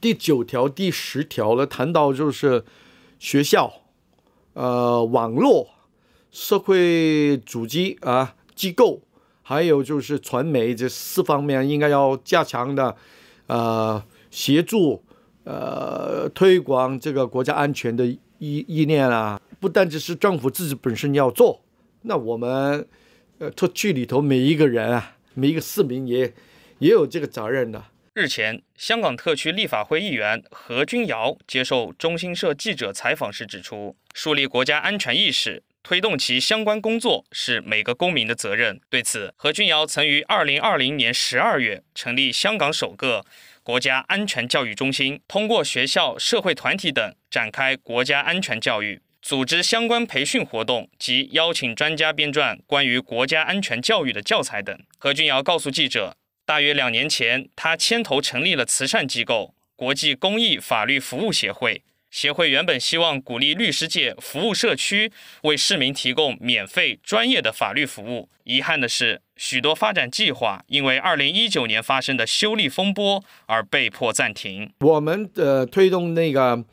第九条、第十条呢，谈到就是学校、呃，网络、社会组织啊、机构，还有就是传媒这四方面，应该要加强的，呃，协助、呃，推广这个国家安全的意意念啊，不单只是政府自己本身要做，那我们呃特区里头每一个人啊，每一个市民也也有这个责任的。日前，香港特区立法会议员何君尧接受中新社记者采访时指出，树立国家安全意识，推动其相关工作是每个公民的责任。对此，何君尧曾于二零二零年十二月成立香港首个国家安全教育中心，通过学校、社会团体等展开国家安全教育，组织相关培训活动及邀请专家编撰关于国家安全教育的教材等。何君尧告诉记者。大约两年前，他牵头成立了慈善机构——国际公益法律服务协会。协会原本希望鼓励律师界服务社区，为市民提供免费专业的法律服务。遗憾的是，许多发展计划因为2019年发生的修例风波而被迫暂停。我们呃推动那个，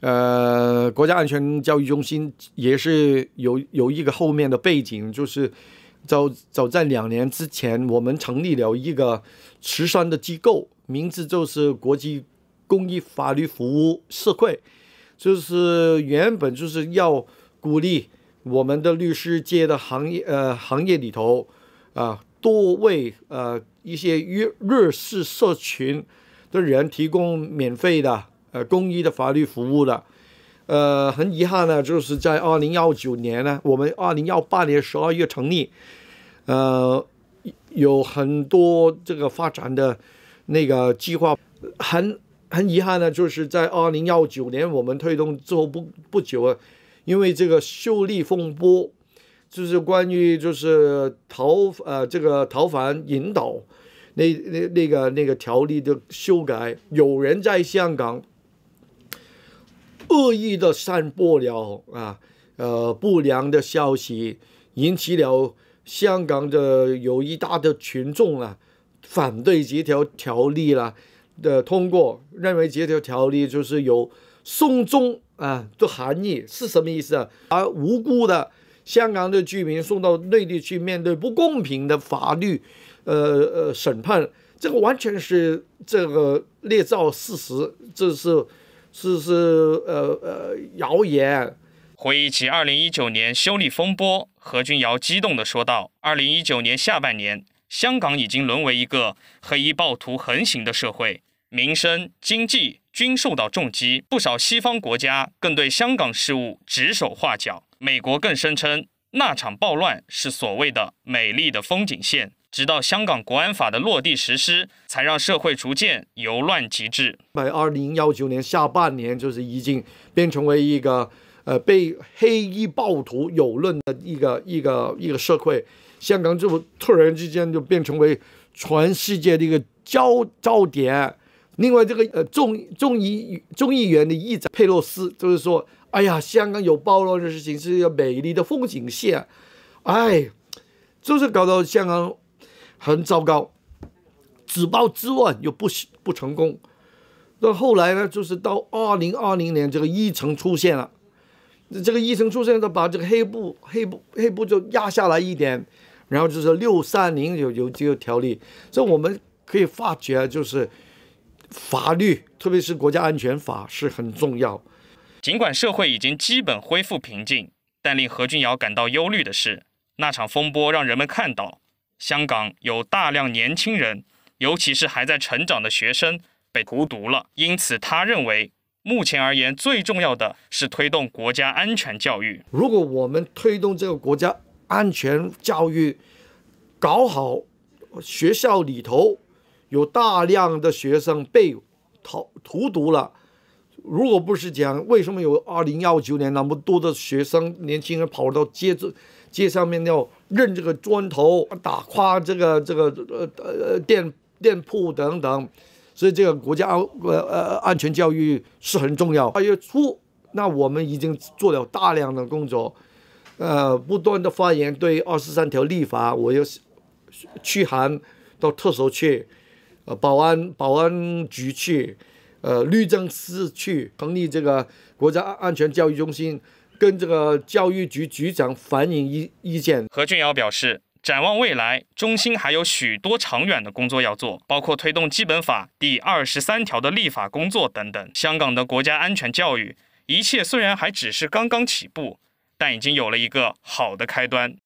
呃国家安全教育中心也是有有一个后面的背景，就是。早早在两年之前，我们成立了一个慈善的机构，名字就是“国际公益法律服务社会”，就是原本就是要鼓励我们的律师界的行业呃行业里头啊，多为呃一些热弱势社群的人提供免费的呃公益的法律服务的。呃，很遗憾呢，就是在二零幺九年呢，我们二零幺八年十二月成立，呃，有很多这个发展的那个计划，很很遗憾呢，就是在二零幺九年我们推动之后不不久啊，因为这个《秀丽风波》，就是关于就是逃呃这个逃犯引导那那那个那个条例的修改，有人在香港。恶意的散播了啊，呃，不良的消息，引起了香港的有一大的群众啊，反对《这条条例》啦的通过，认为《这条条例》就是有送终啊的含义，是什么意思啊？把无辜的香港的居民送到内地去，面对不公平的法律，呃呃，审判，这个完全是这个捏造事实，这是。是是呃呃谣言。回忆起二零一九年修例风波，何君尧激动地说道：“二零一九年下半年，香港已经沦为一个黑衣暴徒横行的社会，民生经济均受到重击，不少西方国家更对香港事务指手画脚。美国更声称那场暴乱是所谓的‘美丽的风景线’。”直到香港国安法的落地实施，才让社会逐渐由乱及治。在二零幺九年下半年，就是已经变成为一个，呃，被黑衣暴徒有论的一个一个一个社会。香港就突然之间就变成为全世界的一个焦焦点。另外，这个呃众众议众议员的议长佩洛斯就是说：“哎呀，香港有暴乱的事情是一个美丽的风景线。”哎，就是搞到香港。很糟糕，纸包之万又不不成功。那后来呢？就是到二零二零年，这个一层出现了，这个一层出现，它把这个黑布黑布黑布就压下来一点，然后就是六三零有有这个条例。所以，我们可以发觉，就是法律，特别是国家安全法，是很重要。尽管社会已经基本恢复平静，但令何俊尧感到忧虑的是，那场风波让人们看到。香港有大量年轻人，尤其是还在成长的学生被荼毒了。因此，他认为目前而言最重要的是推动国家安全教育。如果我们推动这个国家安全教育，搞好学校里头有大量的学生被投荼毒了。如果不是讲为什么有二零幺九年那么多的学生年轻人跑到街子街上面要认这个砖头打垮这个这个呃呃店店铺等等，所以这个国家安呃呃安全教育是很重要。二月初，那我们已经做了大量的工作，呃，不断的发言对二十三条立法，我要是去函到特首去，呃，保安保安局去。呃，律政司去成立这个国家安全教育中心，跟这个教育局局长反映意意见。何俊尧表示，展望未来，中心还有许多长远的工作要做，包括推动《基本法》第二十三条的立法工作等等。香港的国家安全教育，一切虽然还只是刚刚起步，但已经有了一个好的开端。